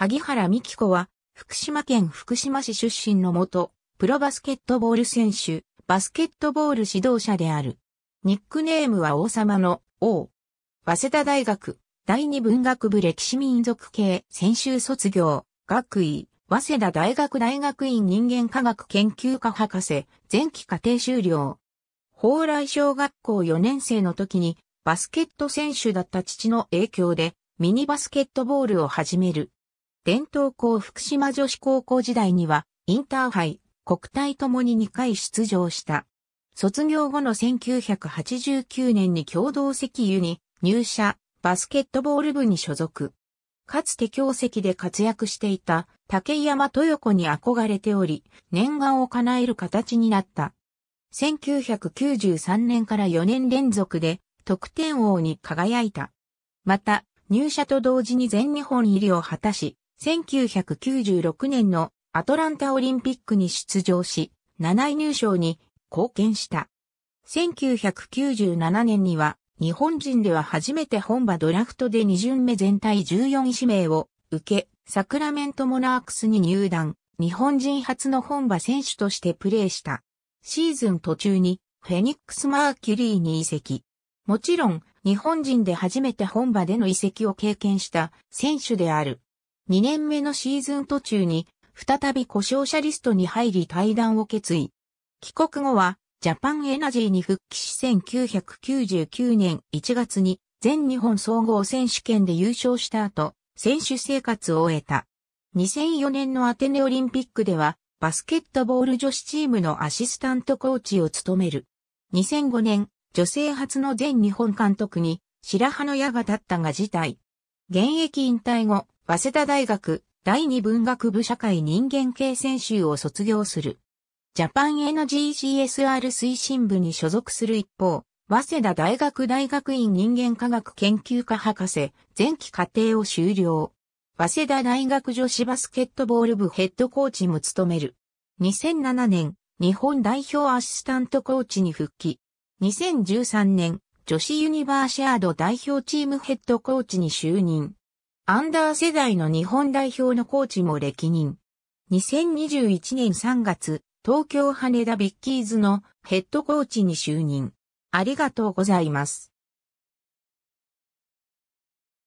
萩原美希子は、福島県福島市出身の元、プロバスケットボール選手、バスケットボール指導者である。ニックネームは王様の王。早稲田大学、第二文学部歴史民族系専修卒業、学位、早稲田大学大学院人間科学研究科博士、前期課程修了。蓬莱小学校4年生の時に、バスケット選手だった父の影響で、ミニバスケットボールを始める。伝統校福島女子高校時代には、インターハイ、国体ともに2回出場した。卒業後の1989年に共同石油に入社、バスケットボール部に所属。かつて教席で活躍していた竹山豊子に憧れており、念願を叶える形になった。1993年から4年連続で得点王に輝いた。また、入社と同時に全日本入りを果たし、1996年のアトランタオリンピックに出場し、7位入賞に貢献した。1997年には日本人では初めて本場ドラフトで2巡目全体14位指名を受け、サクラメントモナークスに入団、日本人初の本場選手としてプレーした。シーズン途中にフェニックス・マーキュリーに移籍。もちろん、日本人で初めて本場での移籍を経験した選手である。2年目のシーズン途中に、再び故障者リストに入り対談を決意。帰国後は、ジャパンエナジーに復帰し1999年1月に全日本総合選手権で優勝した後、選手生活を終えた。2004年のアテネオリンピックでは、バスケットボール女子チームのアシスタントコーチを務める。2005年、女性初の全日本監督に白羽の矢が立ったが辞退。現役引退後、早稲田大学第二文学部社会人間系専修を卒業する。ジャパンエナジー CSR 推進部に所属する一方、早稲田大学大学院人間科学研究科博士、前期課程を修了。早稲田大学女子バスケットボール部ヘッドコーチも務める。2007年、日本代表アシスタントコーチに復帰。2013年、女子ユニバーシアード代表チームヘッドコーチに就任。アンダー世代の日本代表のコーチも歴任。2021年3月、東京羽田ビッキーズのヘッドコーチに就任。ありがとうございます。